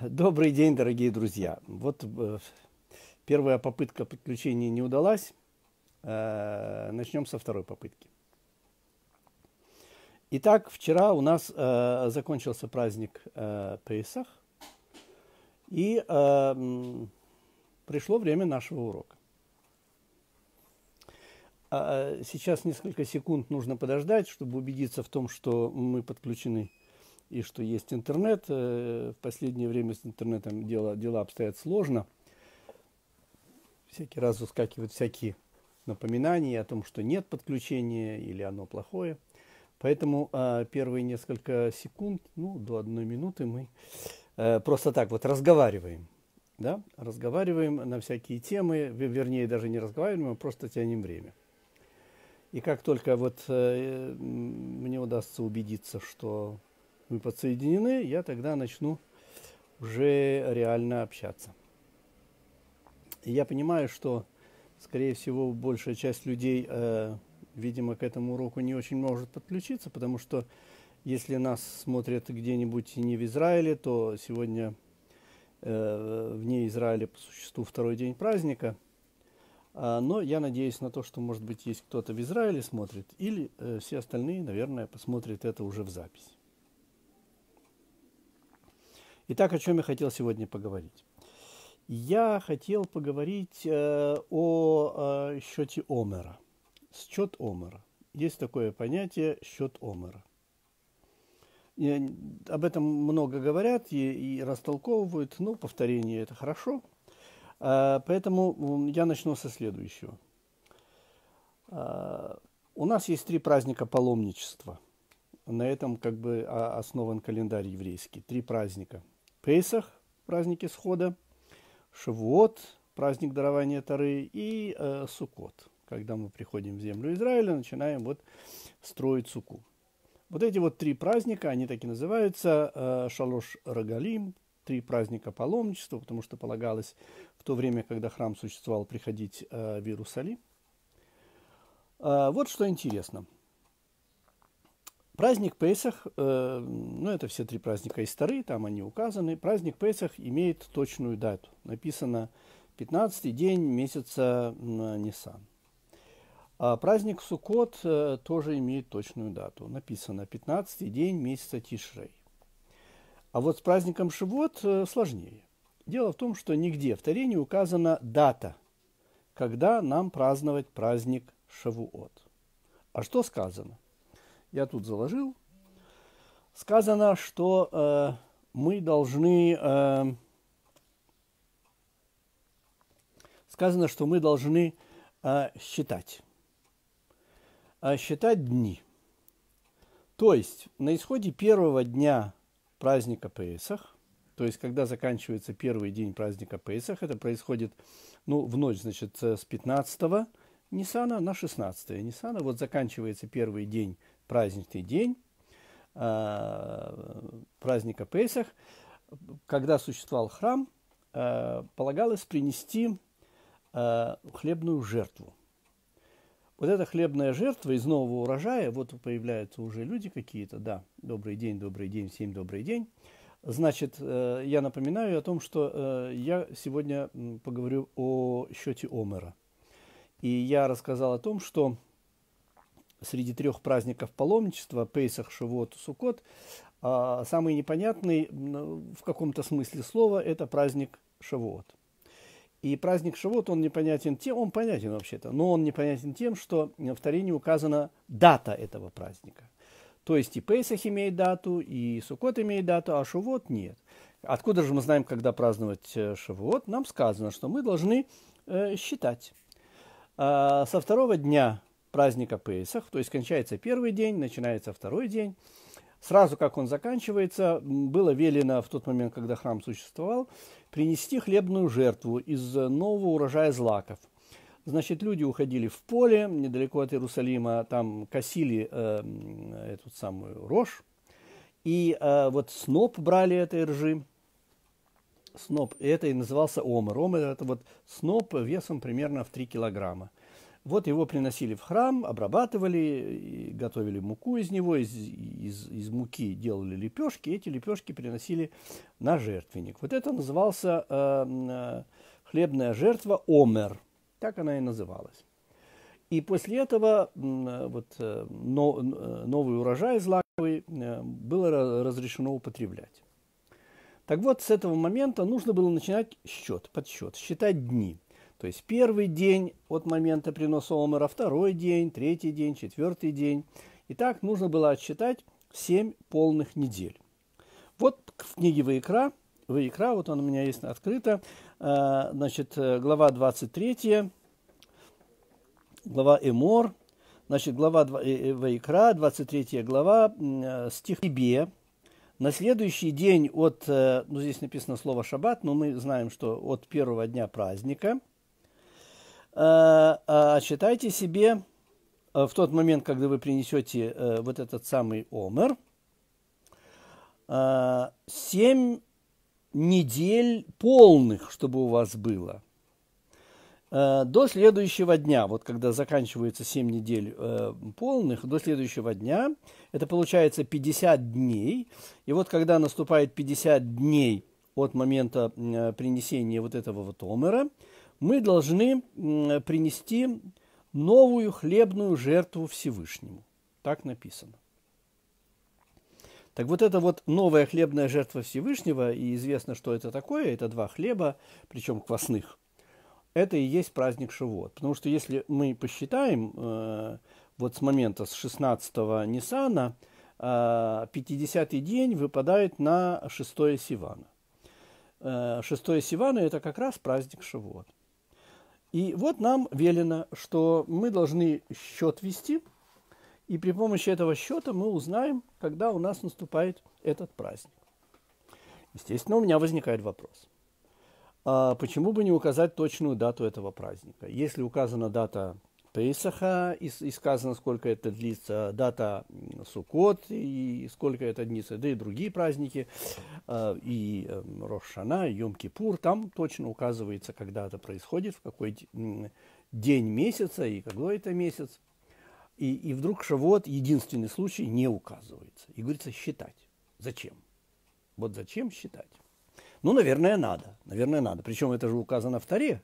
Добрый день, дорогие друзья. Вот э, первая попытка подключения не удалась. Э, начнем со второй попытки. Итак, вчера у нас э, закончился праздник э, Пейсах, и пришло время нашего урока. А, сейчас несколько секунд нужно подождать, чтобы убедиться в том, что мы подключены и что есть интернет. Э, в последнее время с интернетом дела дела обстоят сложно. Всякий раз выскакивают всякие напоминания о том, что нет подключения или оно плохое. Поэтому а, первые несколько секунд, ну, до одной минуты мы э, просто так вот разговариваем. Да? Разговариваем на всякие темы, вернее, даже не разговариваем, а просто тянем время. И как только вот э, мне удастся убедиться, что мы подсоединены, я тогда начну уже реально общаться. И я понимаю, что, скорее всего, большая часть людей, э, видимо, к этому уроку не очень может подключиться, потому что если нас смотрят где-нибудь не в Израиле, то сегодня э, вне Израиля по существу второй день праздника. А, но я надеюсь на то, что, может быть, есть кто-то в Израиле смотрит, или э, все остальные, наверное, посмотрят это уже в запись. Итак, о чем я хотел сегодня поговорить? Я хотел поговорить э, о э, счете Омера. Счет Омера. Есть такое понятие счет Омера. И, об этом много говорят и, и растолковывают, но повторение это хорошо. Э, поэтому я начну со следующего. Э, у нас есть три праздника паломничества. На этом как бы а, основан календарь еврейский. Три праздника – Песах, праздники схода, Шивот, праздник дарования Тары, и э, Суккот, когда мы приходим в землю Израиля, начинаем вот строить суку. Вот эти вот три праздника, они так и называются, э, Шалош Рогалим, три праздника паломничества, потому что полагалось в то время, когда храм существовал, приходить э, в Иерусалим. Э, вот что интересно – Праздник Песах, э, ну это все три праздника из Тары, там они указаны. Праздник Песах имеет точную дату. Написано 15 день месяца Нисан. А праздник Суккот э, тоже имеет точную дату. Написано 15 день месяца Тишрей. А вот с праздником Шивот э, сложнее. Дело в том, что нигде в Таре не указана дата, когда нам праздновать праздник Шавуот. А что сказано? я тут заложил, сказано, что э, мы должны... Э, сказано, что мы должны э, считать. Э, считать дни. То есть на исходе первого дня праздника Песах, то есть когда заканчивается первый день праздника Песах, это происходит ну, в ночь, значит, э, с 15 Нисана на 16 Нисана Вот заканчивается первый день, праздничный день а, праздника Песах. Когда существовал храм, а, полагалось принести а, хлебную жертву. Вот эта хлебная жертва из нового урожая, вот появляются уже люди какие-то, да, добрый день, добрый день, всем добрый день. Значит, э, я напоминаю о том, что э, я сегодня поговорю о счете Омера – и я рассказал о том, что среди трех праздников паломничества, Пейсах, Шивот, Сукот, а, самый непонятный ну, в каком-то смысле слова – это праздник Шивот. И праздник Шивот, он непонятен тем, он понятен вообще-то, но он непонятен тем, что в Тарине указана дата этого праздника. То есть и Пейсах имеет дату, и Сукот имеет дату, а Шивот нет. Откуда же мы знаем, когда праздновать э, Шивот? Нам сказано, что мы должны э, считать. А, со второго дня праздника Пейсах, то есть кончается первый день, начинается второй день, сразу как он заканчивается, было велено в тот момент, когда храм существовал, принести хлебную жертву из нового урожая злаков. Значит, люди уходили в поле, недалеко от Иерусалима, там косили э, эту самую рожь, и э, вот сноп брали этой ржи, сноп, и это и назывался омар. Омар – это вот сноп весом примерно в 3 килограмма. Вот его приносили в храм, обрабатывали, готовили муку из него, из, из, из муки делали лепешки, эти лепешки приносили на жертвенник. Вот это назывался э, э хлебная жертва омер, так она и называлась. И после этого э, вот, но, э, новый урожай злаковый э, было разрешено употреблять. Так вот, с этого момента нужно было начинать счет, подсчет, считать дни. То есть первый день от момента приноса омара, второй день, третий день, четвертый день. И так нужно было отсчитать 7 полных недель. Вот в книге Ваикра, Ваикра, вот он у меня есть открыто, а, значит, э, глава 23, глава Эмор, значит, глава Ваикра, э, э, 23 глава, стих Тебе, на следующий день от, э, ну здесь написано слово шаббат, но мы знаем, что от первого дня праздника, считайте э, а себе э, в тот момент, когда вы принесете вот этот самый омер, семь недель полных, чтобы у вас было – Э, до следующего дня, вот когда заканчивается 7 недель э, полных, до следующего дня, это получается 50 дней, и вот когда наступает 50 дней от момента э, принесения вот этого вот омера, мы должны э, принести новую хлебную жертву Всевышнему. Так написано. Так вот это вот новая хлебная жертва Всевышнего, и известно, что это такое, это два хлеба, причем квасных, это и есть праздник Шивот. Потому что если мы посчитаем э, вот с момента с 16 Нисана, э, 50-й день выпадает на 6 Сивана. Э, 6 Сивана – это как раз праздник Шивот. И вот нам велено, что мы должны счет вести, и при помощи этого счета мы узнаем, когда у нас наступает этот праздник. Естественно, у меня возникает вопрос – а почему бы не указать точную дату этого праздника? Если указана дата Пейсаха и, и сказано, сколько это длится, дата Суккот и сколько это длится, да и другие праздники, а, и эм, Рошана, и Йом-Кипур, там точно указывается, когда это происходит, в какой день месяца и какой это месяц. И, и вдруг Шавот, единственный случай, не указывается. И говорится, считать. Зачем? Вот зачем считать? Ну, наверное, надо. Наверное, надо. Причем это же указано в Таре.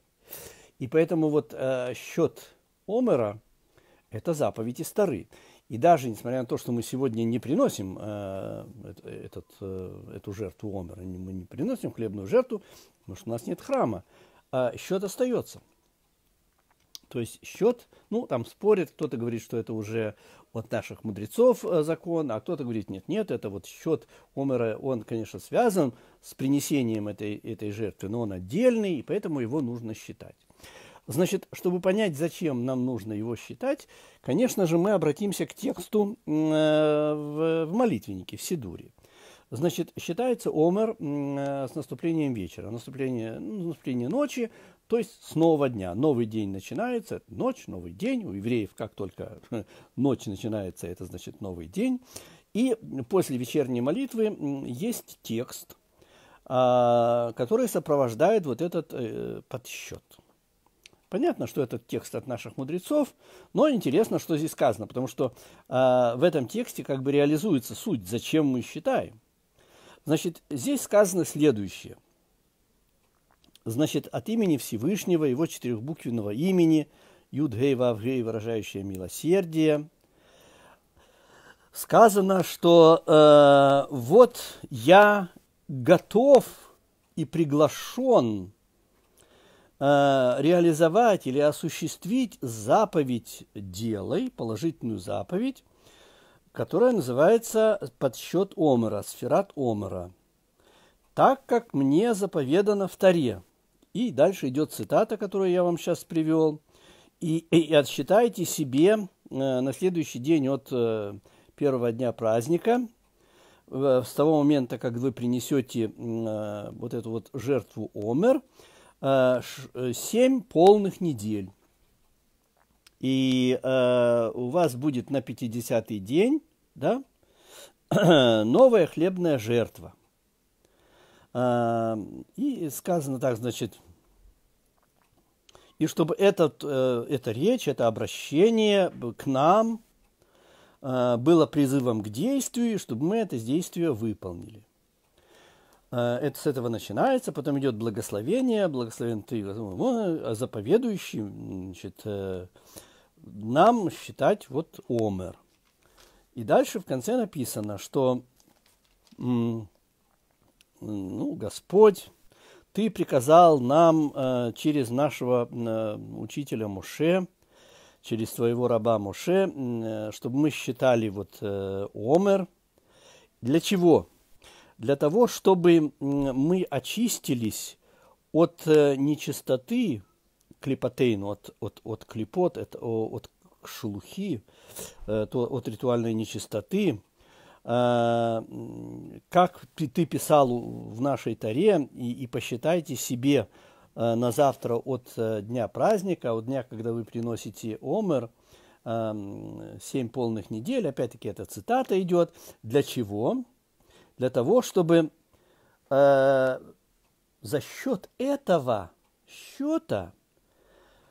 И поэтому вот э, счет Омера – это заповедь из Тары. И даже несмотря на то, что мы сегодня не приносим э, этот, э, эту жертву Омера, мы не приносим хлебную жертву, потому что у нас нет храма, э, а счет остается – то есть счет, ну, там спорят, кто-то говорит, что это уже от наших мудрецов э, закон, а кто-то говорит, нет, нет, это вот счет Омера, он, конечно, связан с принесением этой, этой жертвы, но он отдельный, и поэтому его нужно считать. Значит, чтобы понять, зачем нам нужно его считать, конечно же, мы обратимся к тексту э, в, молитвеннике, в Сидуре. Значит, считается Омер э, с наступлением вечера. Наступление, ну, наступление ночи то есть снова дня. Новый день начинается, ночь, новый день. У евреев как только ночь начинается, это значит новый день. И после вечерней молитвы есть текст, а, который сопровождает вот этот э, подсчет. Понятно, что этот текст от наших мудрецов, но интересно, что здесь сказано, потому что а, в этом тексте как бы реализуется суть, зачем мы считаем. Значит, здесь сказано следующее – Значит, от имени Всевышнего, его четырехбуквенного имени, Юдгей Вавгей, выражающее милосердие, сказано, что э, вот я готов и приглашен э, реализовать или осуществить заповедь «делай», положительную заповедь, которая называется «Подсчет Омера», «Сферат Омера», так, как мне заповедано в Таре – и дальше идет цитата, которую я вам сейчас привел. И, и отсчитайте себе э, на следующий день от э, первого дня праздника, с того момента, как вы принесете э, вот эту вот жертву Омер, семь полных недель. И у вас будет на 50-й день да, новая хлебная жертва. И сказано так, значит, и чтобы этот, э, эта речь, это обращение к нам э, было призывом к действию, чтобы мы это действие выполнили. Э, это с этого начинается, потом идет благословение, благословен ты, а заповедующий, значит, нам считать вот омер. И дальше в конце написано, что ну, Господь ты приказал нам э, через нашего э, учителя Муше, через твоего раба Муше, э, чтобы мы считали вот Омер. Для чего? Для того, чтобы мы очистились от нечистоты клипотейн, от, от, от клипот, от, от шелухи, от ритуальной нечистоты, Э, как ты писал в нашей Таре, и, и посчитайте себе э, на завтра от э, дня праздника, от дня, когда вы приносите омер, эм, семь полных недель, опять-таки эта цитата идет, для чего? Для того, чтобы э, за счет этого счета,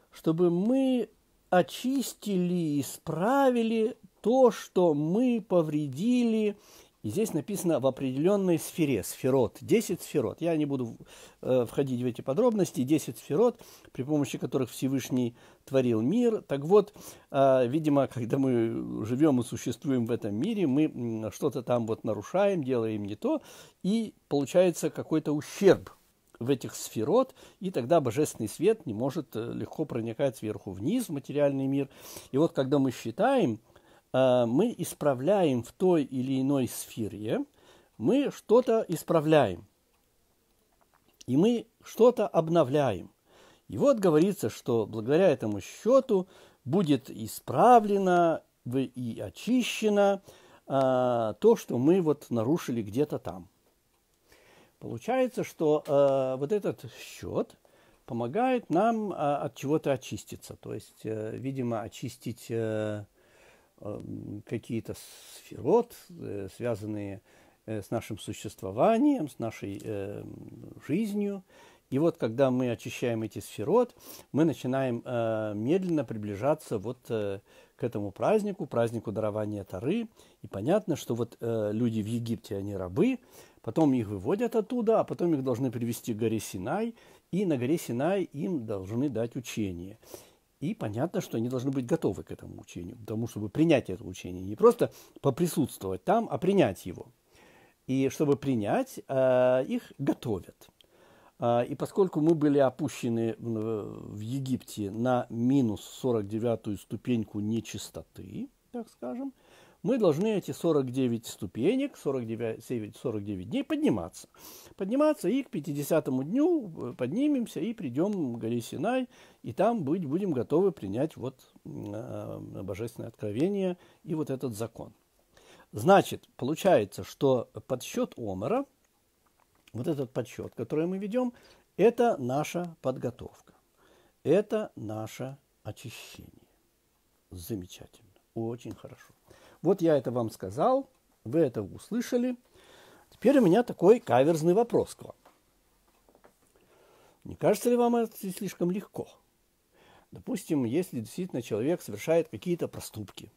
чтобы мы очистили, исправили то, что мы повредили, и здесь написано в определенной сфере, сферот, 10 сферот. Я не буду э, входить в эти подробности, 10 сферот, при помощи которых Всевышний творил мир. Так вот, э, видимо, когда мы живем и существуем в этом мире, мы что-то там вот нарушаем, делаем не то, и получается какой-то ущерб в этих сферот, и тогда божественный свет не может э, легко проникать сверху вниз в материальный мир. И вот когда мы считаем, Э, мы исправляем в той или иной сфере, мы что-то исправляем, и мы что-то обновляем. И вот говорится, что благодаря этому счету будет исправлено и очищено а, то, что мы вот нарушили где-то там. Получается, что а, вот этот счет помогает нам а, от чего-то очиститься, то есть, видимо, очистить какие-то сферот, э, связанные э, с нашим существованием, с нашей э, жизнью. И вот когда мы очищаем эти сферот, мы начинаем медленно приближаться вот к этому празднику, празднику дарования Тары. И понятно, что вот люди в Египте, они рабы, потом их выводят оттуда, а потом их должны привести к горе Синай, и на горе Синай им должны дать учение. И понятно, что они должны быть готовы к этому учению, потому чтобы принять это учение, не просто поприсутствовать там, а принять его. И чтобы принять, э, их готовят. Э, и поскольку мы были опущены в Египте на минус 49-ю ступеньку нечистоты, так скажем, мы должны эти 49 ступенек, 49, 49 дней подниматься. Подниматься и к 50 дню э, поднимемся и придем в Галисинай, и там быть, будем готовы принять вот э, божественное откровение и вот этот закон. Значит, получается, что подсчет Омара, вот этот подсчет, который мы ведем, это наша подготовка, это наше очищение. Замечательно, очень хорошо. Вот я это вам сказал, вы это услышали. Теперь у меня такой каверзный вопрос к вам. Не кажется ли вам это слишком легко? Допустим, если действительно человек совершает какие-то проступки,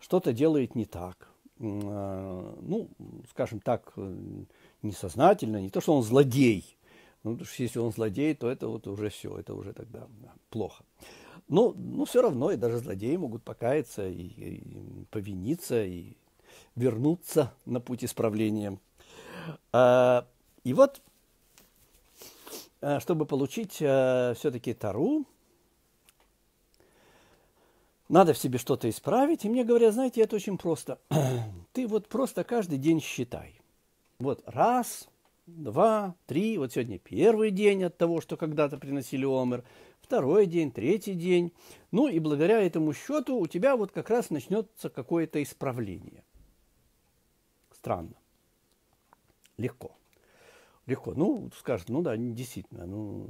что-то делает не так, а, ну, скажем так, э, несознательно, не то, что он злодей, ну, потому что если он злодей, то это вот уже все, это уже тогда плохо. Ну, ну, все равно, и даже злодеи могут покаяться, и, и повиниться, и вернуться на путь исправления. А, и вот, а, чтобы получить а, все-таки Тару, надо в себе что-то исправить. И мне говорят, знаете, это очень просто. Ты вот просто каждый день считай. Вот раз, два, три. Вот сегодня первый день от того, что когда-то приносили омер – второй день, третий день. Ну и благодаря этому счету у тебя вот как раз начнется какое-то исправление. Странно. Легко. Легко. Ну, скажет, ну да, действительно. Ну...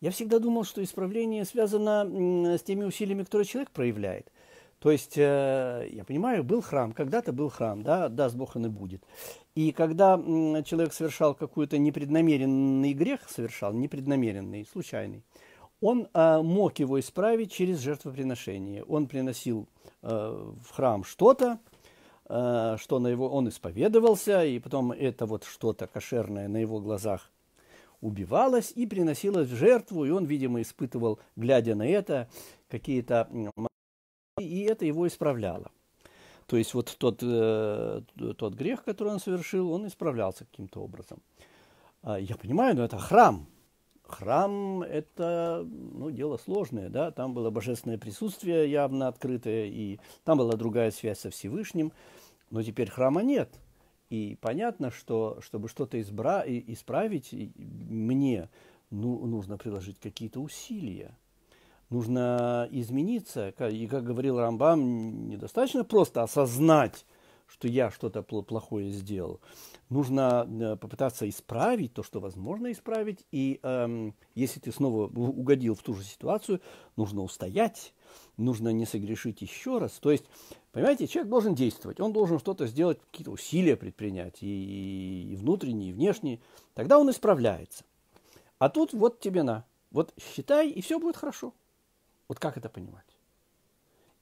Я всегда думал, что исправление связано с теми усилиями, которые человек проявляет. То есть, э, я понимаю, был храм, когда-то был храм, да, даст Бог, он и будет. И когда человек совершал какой-то непреднамеренный грех, совершал непреднамеренный, случайный, он э, мог его исправить через жертвоприношение. Он приносил э, в храм что-то, э, что на его он исповедовался, и потом это вот что-то кошерное на его глазах убивалось и приносилось в жертву, и он, видимо, испытывал, глядя на это, какие-то и это его исправляло. То есть вот тот, э, тот грех, который он совершил, он исправлялся каким-то образом. А, я понимаю, но это храм. Храм – это ну, дело сложное. Да? Там было божественное присутствие явно открытое, и там была другая связь со Всевышним. Но теперь храма нет. И понятно, что чтобы что-то избра... исправить мне, ну, нужно приложить какие-то усилия нужно измениться. И, как говорил Рамбам, недостаточно просто осознать, что я что-то плохое сделал. Нужно э, попытаться исправить то, что возможно исправить. И эм, если ты снова угодил в ту же ситуацию, нужно устоять, нужно не согрешить еще раз. То есть, понимаете, человек должен действовать, он должен что-то сделать, какие-то усилия предпринять, и, и внутренние, и внешние. Тогда он исправляется. А тут вот тебе на, вот считай, и все будет хорошо. Вот как это понимать?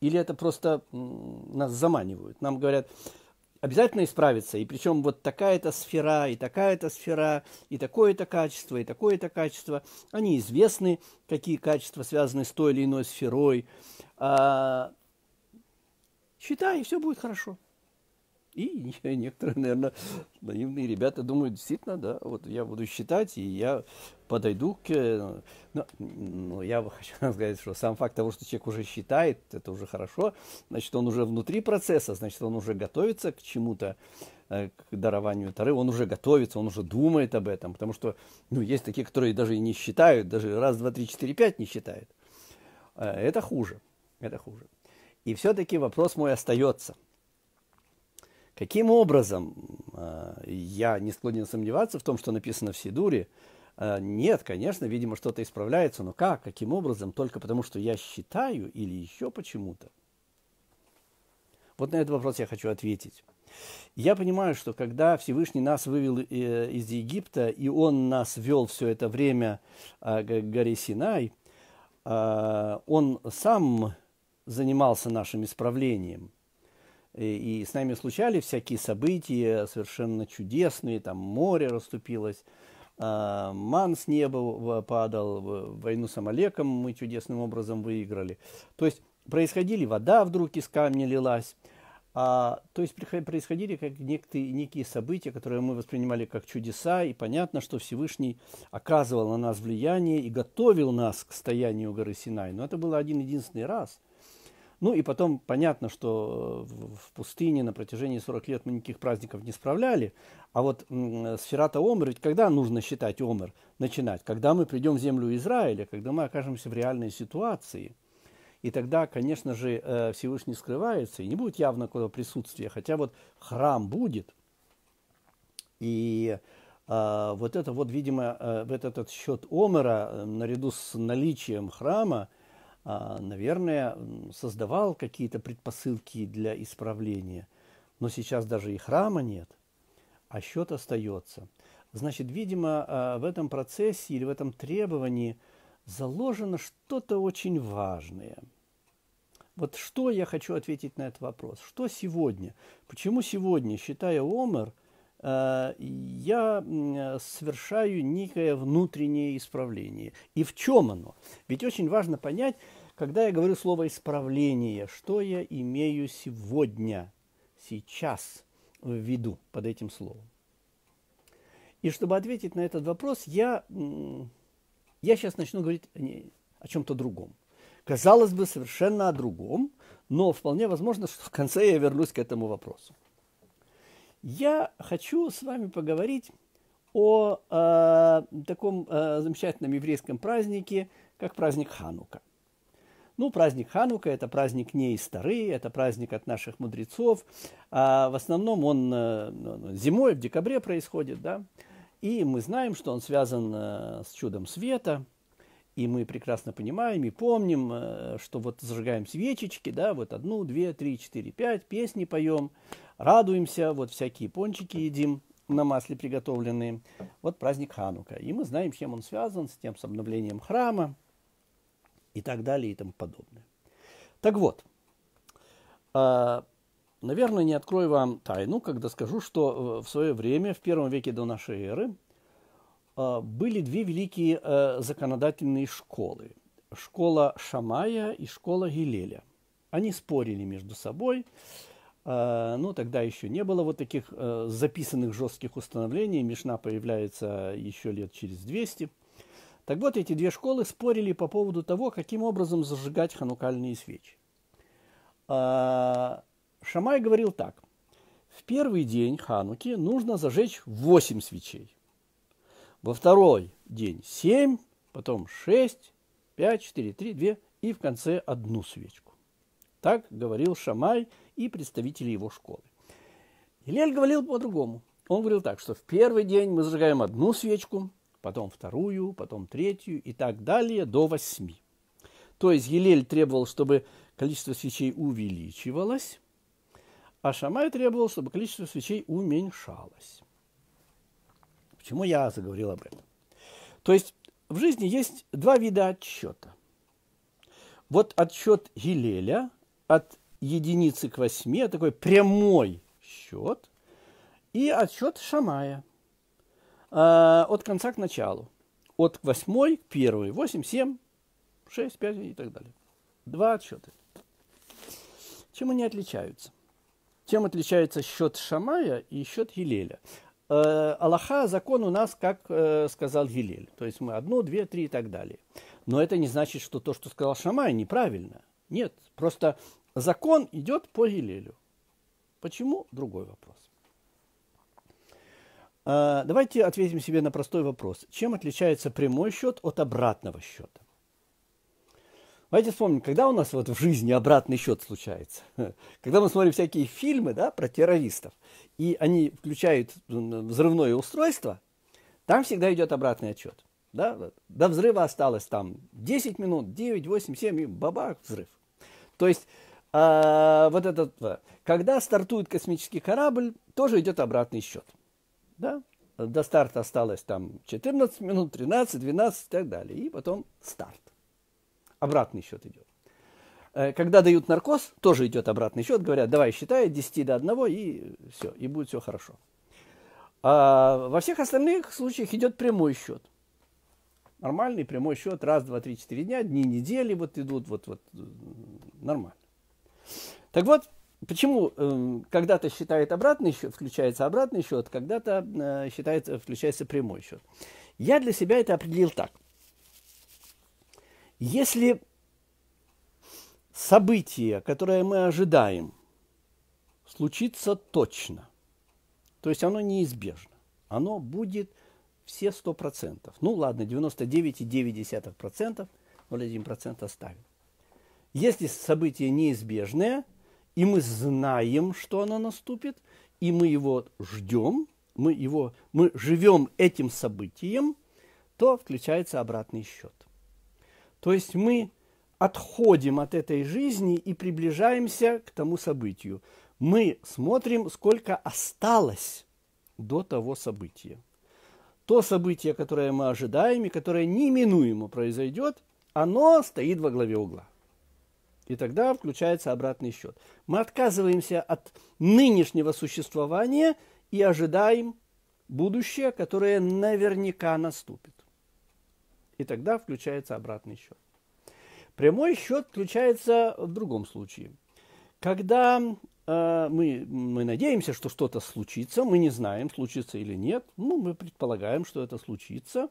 Или это просто нас заманивают? Нам говорят, обязательно исправиться, и причем вот такая-то сфера, и такая-то сфера, и такое-то качество, и такое-то качество. Они известны, какие качества связаны с той или иной сферой. А, считай, и все будет хорошо. И некоторые, наверное, наивные ребята думают, действительно, да, вот я буду считать, и я подойду к... Э, ну, ну, я бы хочу сказать, что сам факт того, что человек уже считает, это уже хорошо. Значит, он уже внутри процесса, значит, он уже готовится к чему-то, э, к дарованию Тары, он уже готовится, он уже думает об этом. Потому что ну, есть такие, которые даже и не считают, даже раз, два, три, четыре, пять не считают. Э, это хуже, это хуже. И все-таки вопрос мой остается. Каким образом, я не склонен сомневаться в том, что написано в Сидуре, Э, нет, конечно, видимо, что-то исправляется, но как, каким образом, только потому что я считаю или еще почему-то. Вот на этот вопрос я хочу ответить. Я понимаю, что когда Всевышний нас вывел э, из Египта, и Он нас вел все это время э, к горе Синай, Он сам занимался нашим исправлением. И с нами случались всякие события совершенно чудесные, там море расступилось – а, ман с неба падал, войну с Амалеком мы чудесным образом выиграли. То есть происходили, вода вдруг из камня лилась. А, то есть происходили как некоторые некие события, которые мы воспринимали как чудеса, и понятно, что Всевышний оказывал на нас влияние и готовил нас к стоянию горы Синай. Но это было один единственный раз – ну и потом понятно, что э, в пустыне на протяжении 40 лет мы никаких праздников не справляли. А вот э, сферата Омер, ведь когда нужно считать Омер, начинать? Когда мы придем в землю Израиля, когда мы окажемся в реальной ситуации. И тогда, конечно же, э, Всевышний скрывается, и не будет явно какого присутствия, хотя вот храм будет. И а, вот это вот, видимо, в этот этот счет Омера наряду с наличием храма, а, наверное, создавал какие-то предпосылки для исправления. Но сейчас даже и храма нет, а счет остается. Значит, видимо, а, в этом процессе или в этом требовании заложено что-то очень важное. Вот что я хочу ответить на этот вопрос? Что сегодня? Почему сегодня, считая Омер – Э, я э, совершаю некое внутреннее исправление. И в чем оно? Ведь очень важно понять, когда я говорю слово «исправление», что я имею сегодня, сейчас в виду под этим словом. И чтобы ответить на этот вопрос, я, я сейчас начну говорить о чем-то другом. Казалось бы, совершенно о другом, но вполне возможно, что в конце я вернусь к этому вопросу. Я хочу с вами поговорить о э, таком э, замечательном еврейском празднике, как праздник Ханука. Ну, праздник Ханука – это праздник не из Тары, это праздник от наших мудрецов. А в основном он э, ну, ну, зимой, в декабре происходит, да. И мы знаем, что он связан э, с чудом света – и мы прекрасно понимаем и помним, э, что вот зажигаем свечечки, да, вот одну, две, три, четыре, пять, песни поем, радуемся, вот всякие пончики едим на масле приготовленные. Вот праздник Ханука. И мы знаем, чем он связан, с тем, с обновлением храма и так далее и тому подобное. Так вот, э, наверное, не открою вам тайну, когда скажу, что э, в свое время, в первом веке до нашей эры, а, были две великие э, законодательные школы. Школа Шамая и школа Гилеля. Они спорили между собой. Ну, тогда еще не было вот таких э, записанных жестких установлений. Мишна появляется еще лет через 200. Так вот, эти две школы спорили по поводу того, каким образом зажигать ханукальные свечи. А, Шамай говорил так. В первый день хануки нужно зажечь 8 свечей – во второй день 7, потом 6, 5, 4, 3, 2 и в конце одну свечку. Так говорил Шамай и представители его школы. Елель говорил по-другому. Он говорил так, что в первый день мы зажигаем одну свечку, потом вторую, потом третью и так далее до восьми. То есть Елель требовал, чтобы количество свечей увеличивалось, а Шамай требовал, чтобы количество свечей уменьшалось. Почему я заговорил об этом? То есть в жизни есть два вида отсчета. Вот отсчет Гилеля от единицы к восьми, такой прямой счет, и отсчет Шамая э, от конца к началу, от восьмой к первой, восемь, семь, шесть, пять и так далее. Два отсчета. Чем они отличаются? Чем отличается счет Шамая и счет Елеля? Э, Аллаха, закон у нас, как э, сказал Гилель. То есть мы одну, две, три и так далее. Но это не значит, что то, что сказал Шамай, неправильно. Нет, просто закон идет по Гилелю. Почему? Другой вопрос. Э, давайте ответим себе на простой вопрос. Чем отличается прямой счет от обратного счета? Давайте вспомним, когда у нас вот в жизни обратный счет случается? Когда мы смотрим всякие фильмы да, про террористов, и они включают взрывное устройство, там всегда идет обратный отчет. Да? До взрыва осталось там 10 минут, 9, 8, 7, и бабах, взрыв. То есть э, вот этот, э, когда стартует космический корабль, тоже идет обратный счет. Да? До старта осталось там 14 минут, 13, 12 и так далее. И потом старт обратный счет идет. Э, когда дают наркоз, тоже идет обратный счет, говорят, давай считай, 10 до 1, и все, и будет все хорошо. А во всех остальных случаях идет прямой счет. Нормальный прямой счет, раз, два, три, четыре дня, дни, недели вот идут, вот, вот, нормально. Так вот, почему э, когда-то считает обратный счет, включается обратный счет, когда-то э, считается, включается прямой счет. Я для себя это определил так – если событие, которое мы ожидаем, случится точно, то есть оно неизбежно, оно будет все 100%. Ну ладно, 99,9%, 0,1% оставим. Если событие неизбежное, и мы знаем, что оно наступит, и мы его ждем, мы, его, мы живем этим событием, то включается обратный счет. То есть мы отходим от этой жизни и приближаемся к тому событию. Мы смотрим, сколько осталось до того события. То событие, которое мы ожидаем и которое неминуемо произойдет, оно стоит во главе угла. И тогда включается обратный счет. Мы отказываемся от нынешнего существования и ожидаем будущее, которое наверняка наступит. И тогда включается обратный счет. Прямой счет включается в другом случае. Когда э, мы, мы надеемся, что что-то случится, мы не знаем, случится или нет, ну, мы предполагаем, что это случится,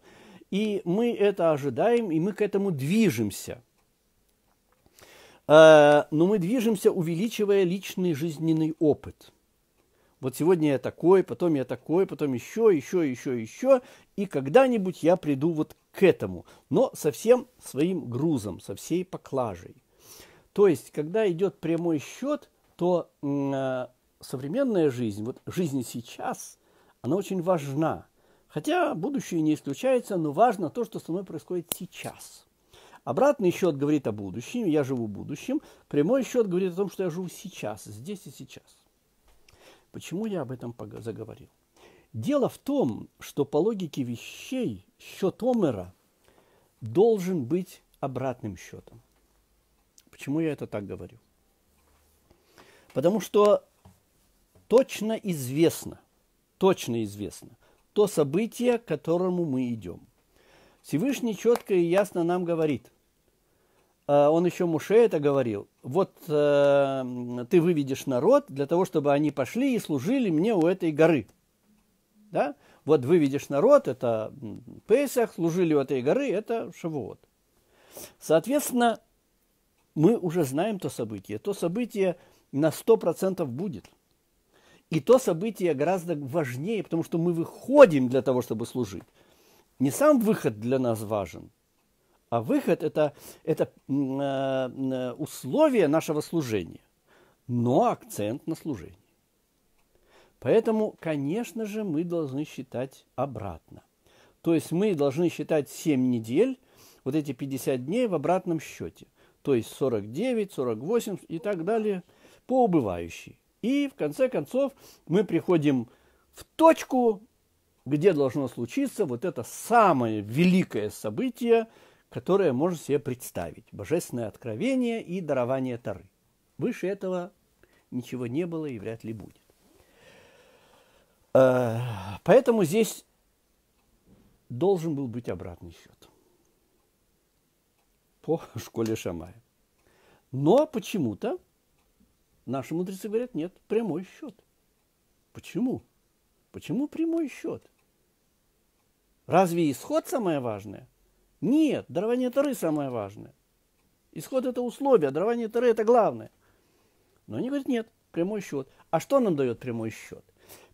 и мы это ожидаем, и мы к этому движемся. Э, но мы движемся, увеличивая личный жизненный опыт – вот сегодня я такой, потом я такой, потом еще, еще, еще, еще. И когда-нибудь я приду вот к этому, но со всем своим грузом, со всей поклажей. То есть, когда идет прямой счет, то э, современная жизнь, вот жизнь сейчас, она очень важна. Хотя будущее не исключается, но важно то, что со мной происходит сейчас. Обратный счет говорит о будущем, я живу будущим. Прямой счет говорит о том, что я живу сейчас, здесь и сейчас. Почему я об этом заговорил? Дело в том, что по логике вещей счет Омера должен быть обратным счетом. Почему я это так говорю? Потому что точно известно, точно известно то событие, к которому мы идем. Всевышний четко и ясно нам говорит. А он еще Муше это говорил вот э, ты выведешь народ для того, чтобы они пошли и служили мне у этой горы. Да? Вот выведешь народ, это Песах, служили у этой горы, это Шавуот. Соответственно, мы уже знаем то событие. То событие на 100% будет. И то событие гораздо важнее, потому что мы выходим для того, чтобы служить. Не сам выход для нас важен, а выход это, – это э, условие нашего служения, но акцент на служении. Поэтому, конечно же, мы должны считать обратно. То есть мы должны считать 7 недель, вот эти 50 дней в обратном счете. То есть 49, 48 и так далее по убывающей. И в конце концов мы приходим в точку, где должно случиться вот это самое великое событие – которое можно себе представить. Божественное откровение и дарование Тары. Выше этого ничего не было и вряд ли будет. Э, поэтому здесь должен был быть обратный счет по школе Шамая. Но почему-то наши мудрецы говорят, нет, прямой счет. Почему? Почему прямой счет? Разве исход самое важное? Нет, дарование Торы самое важное. Исход – это условие, дарование Торы – это главное. Но они говорят, нет, прямой счет. А что нам дает прямой счет?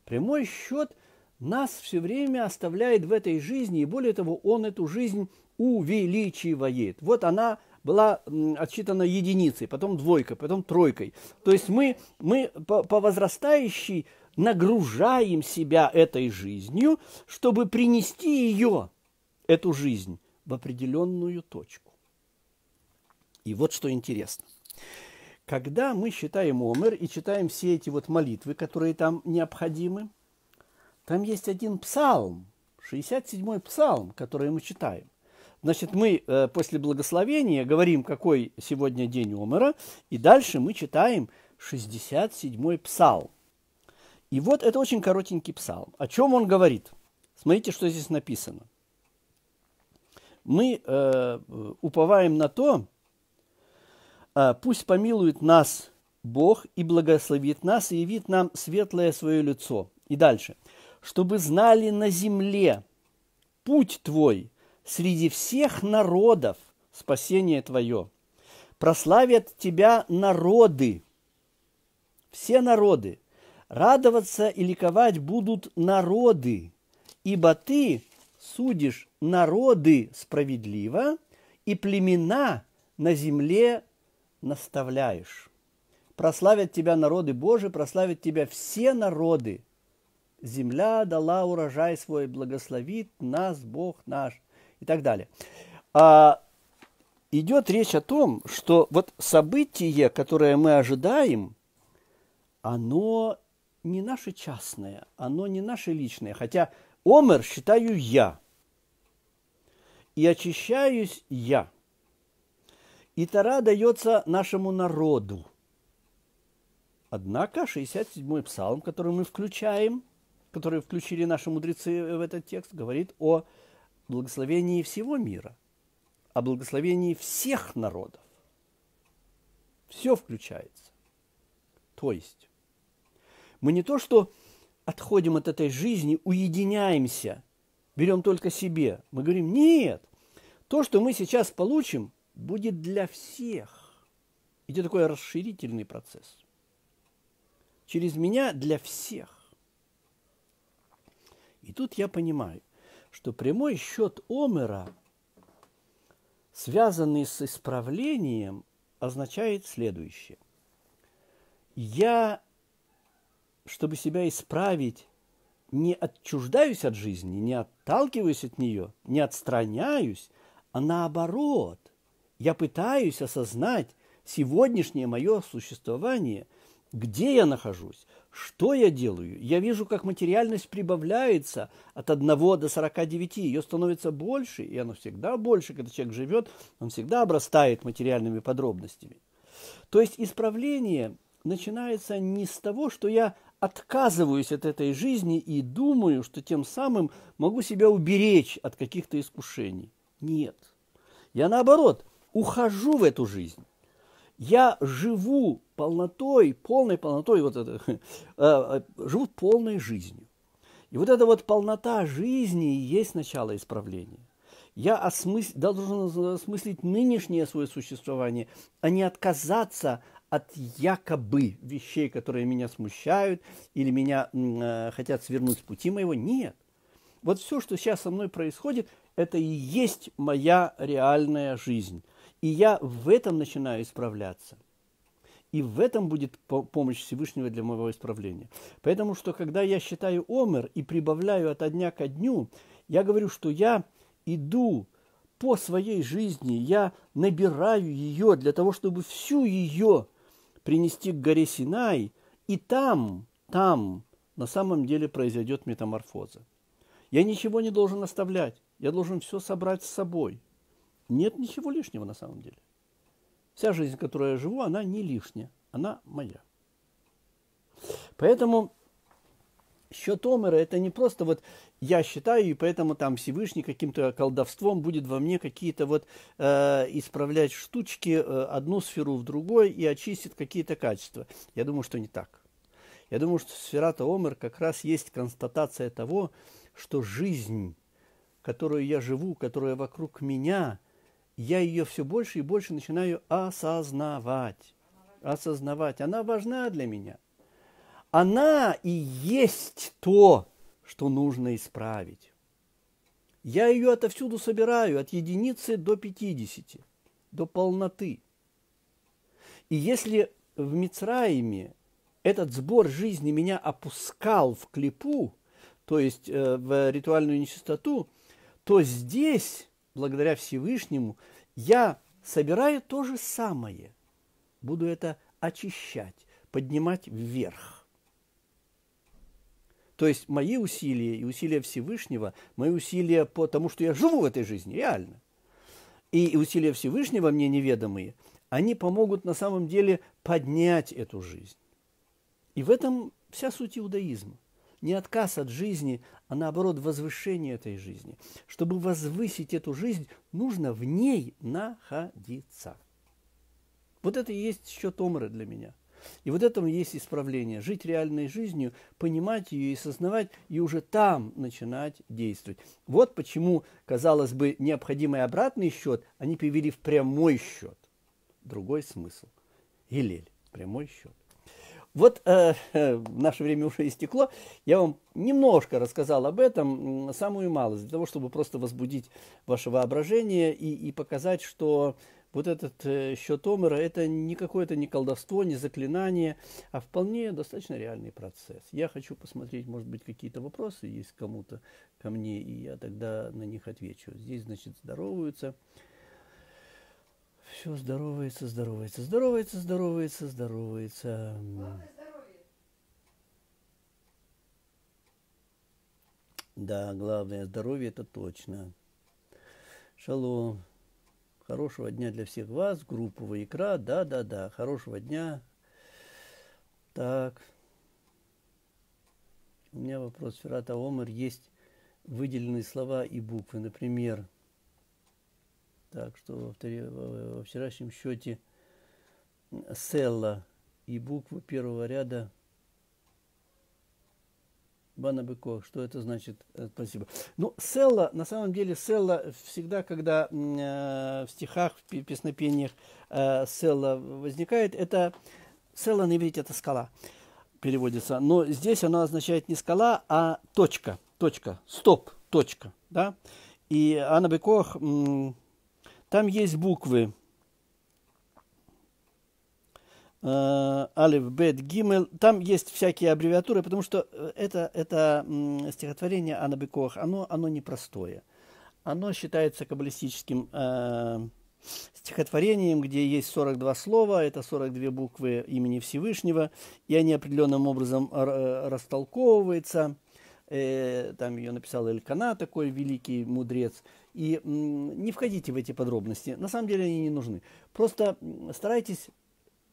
Прямой счет нас все время оставляет в этой жизни, и более того, он эту жизнь увеличивает. Вот она была отсчитана единицей, потом двойкой, потом тройкой. То есть мы, мы по, по возрастающей нагружаем себя этой жизнью, чтобы принести ее, эту жизнь, в определенную точку. И вот что интересно. Когда мы считаем Омер и читаем все эти вот молитвы, которые там необходимы, там есть один псалм, 67-й псалм, который мы читаем. Значит, мы э, после благословения говорим, какой сегодня день Омера, и дальше мы читаем 67-й псалм. И вот это очень коротенький псалм. О чем он говорит? Смотрите, что здесь написано мы э, уповаем на то, э, пусть помилует нас Бог и благословит нас, и явит нам светлое свое лицо. И дальше. «Чтобы знали на земле путь твой среди всех народов, спасение твое. Прославят тебя народы, все народы. Радоваться и ликовать будут народы, ибо ты судишь народы справедливо и племена на земле наставляешь. Прославят тебя народы Божии, прославят тебя все народы. Земля дала урожай свой, благословит нас Бог наш и так далее. А идет речь о том, что вот событие, которое мы ожидаем, оно не наше частное, оно не наше личное. Хотя Омер считаю я – и очищаюсь я. И Тара дается нашему народу. Однако 67-й псалм, который мы включаем, который включили наши мудрецы в этот текст, говорит о благословении всего мира, о благословении всех народов. Все включается. То есть мы не то что отходим от этой жизни, уединяемся, берем только себе. Мы говорим, нет, то, что мы сейчас получим, будет для всех. Идет такой расширительный процесс. Через меня для всех. И тут я понимаю, что прямой счет Омера, связанный с исправлением, означает следующее. Я, чтобы себя исправить, не отчуждаюсь от жизни, не отталкиваюсь от нее, не отстраняюсь, а наоборот, я пытаюсь осознать сегодняшнее мое существование, где я нахожусь, что я делаю. Я вижу, как материальность прибавляется от 1 до 49, ее становится больше, и оно всегда больше, когда человек живет, он всегда обрастает материальными подробностями. То есть исправление начинается не с того, что я отказываюсь от этой жизни и думаю, что тем самым могу себя уберечь от каких-то искушений. Нет. Я наоборот ухожу в эту жизнь. Я живу полнотой, полной полнотой, вот это, э, э, живу полной жизнью. И вот эта вот полнота жизни и есть начало исправления. Я осмыс... должен осмыслить нынешнее свое существование, а не отказаться от якобы вещей, которые меня смущают или меня э, хотят свернуть с пути моего. Нет. Вот все, что сейчас со мной происходит, это и есть моя реальная жизнь. И я в этом начинаю исправляться. И в этом будет помощь Всевышнего для моего исправления. Поэтому что, когда я считаю омер и прибавляю от дня ко дню, я говорю, что я иду по своей жизни, я набираю ее для того, чтобы всю ее принести к горе Синай, и там, там на самом деле произойдет метаморфоза. Я ничего не должен оставлять. Я должен все собрать с собой. Нет ничего лишнего на самом деле. Вся жизнь, в которой я живу, она не лишняя. Она моя. Поэтому счет Омера – это не просто вот я считаю, и поэтому там Всевышний каким-то колдовством будет во мне какие-то вот э, исправлять штучки э, одну сферу в другой и очистит какие-то качества. Я думаю, что не так. Я думаю, что сферата Омер как раз есть констатация того, что жизнь которую я живу, которая вокруг меня, я ее все больше и больше начинаю осознавать. Осознавать. Она важна для меня. Она и есть то, что нужно исправить. Я ее отовсюду собираю, от единицы до пятидесяти, до полноты. И если в Мицраиме этот сбор жизни меня опускал в клипу, то есть э, в ритуальную нечистоту – то здесь, благодаря Всевышнему, я собираю то же самое. Буду это очищать, поднимать вверх. То есть мои усилия и усилия Всевышнего, мои усилия по тому, что я живу в этой жизни, реально, и усилия Всевышнего мне неведомые, они помогут на самом деле поднять эту жизнь. И в этом вся суть иудаизма – не отказ от жизни, а наоборот возвышение этой жизни. Чтобы возвысить эту жизнь, нужно в ней находиться. Вот это и есть счет омры для меня. И вот этому есть исправление. Жить реальной жизнью, понимать ее и сознавать, и уже там начинать действовать. Вот почему, казалось бы, необходимый обратный счет они перевели в прямой счет. Другой смысл. Елель. Прямой счет. Вот э, э наше время уже истекло. Я вам немножко рассказал об этом, самую малость, для того, чтобы просто возбудить ваше воображение и, и показать, что вот этот э, счет Омера – это не какое-то не колдовство, не заклинание, а вполне достаточно реальный процесс. Я хочу посмотреть, может быть, какие-то вопросы есть кому-то ко мне, и я тогда на них отвечу. Здесь, значит, здороваются. Все здоровается, здоровается, здоровается, здоровается, здоровается. Да, главное здоровье это точно. Шалом. Хорошего дня для всех вас. Группа Ваикра. Да, да, да. Хорошего дня. Так. У меня вопрос. Ферата Омар. Есть выделенные слова и буквы. Например, так что во вчерашнем счете села и буквы первого ряда Бана Быко. Что это значит? Э, спасибо. Ну, села, на самом деле, села всегда, когда э, в стихах, в песнопениях э, Селла возникает, это села, на иврите это скала переводится. Но здесь она означает не скала, а точка, точка, стоп, точка. Да? И Анна Бекох там есть буквы э, Алиф, Бет, Гимел. Там есть всякие аббревиатуры, потому что э, это, это стихотворение Анна Бекох, оно, оно непростое. Оно считается каббалистическим э, стихотворением, где есть 42 слова, это 42 буквы имени Всевышнего, и они определенным образом растолковываются. там ее написал Элькана, такой великий мудрец – и не входите в эти подробности, на самом деле они не нужны. Просто старайтесь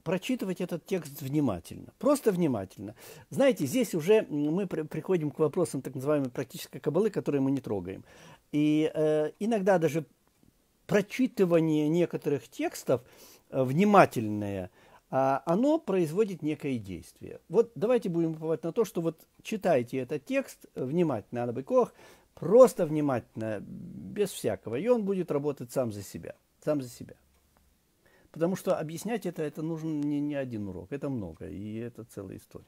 прочитывать этот текст внимательно, просто внимательно. Знаете, здесь уже мы при, приходим к вопросам так называемой практической кабалы, которые мы не трогаем. И э, иногда даже прочитывание некоторых текстов э, внимательное, э, оно производит некое действие. Вот давайте будем уповать на то, что вот читайте этот текст э, внимательно, Анна Быкох, Просто внимательно, без всякого. И он будет работать сам за себя. Сам за себя. Потому что объяснять это, это нужен не, не один урок, это много, и это целая история.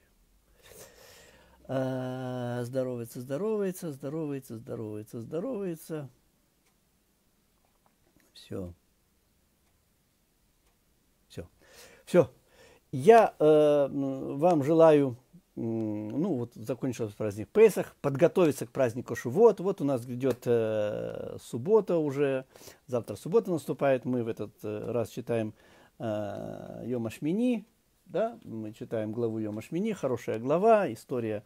А, здоровается, здоровается, здоровается, здоровается, здоровается. Все. Все. Все. Я э, вам желаю ну вот закончился праздник Песах, подготовиться к празднику Шувот. Вот у нас идет э, суббота уже, завтра суббота наступает, мы в этот э, раз читаем э, Йомашмини, да, мы читаем главу Йомашмини, хорошая глава, история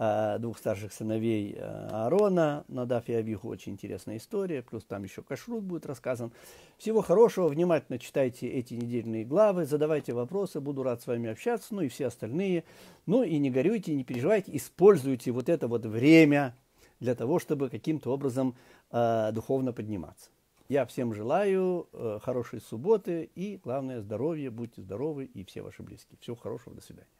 Э, двух старших сыновей Аарона, э, Надаф и Авиху, очень интересная история, плюс там еще кашрут будет рассказан. Всего хорошего, внимательно читайте эти недельные главы, задавайте вопросы, буду рад с вами общаться, ну и все остальные. Ну и не горюйте, не переживайте, используйте вот это вот время для того, чтобы каким-то образом э, духовно подниматься. Я всем желаю э, хорошей субботы и, главное, здоровья, будьте здоровы и все ваши близкие. Всего хорошего, до свидания.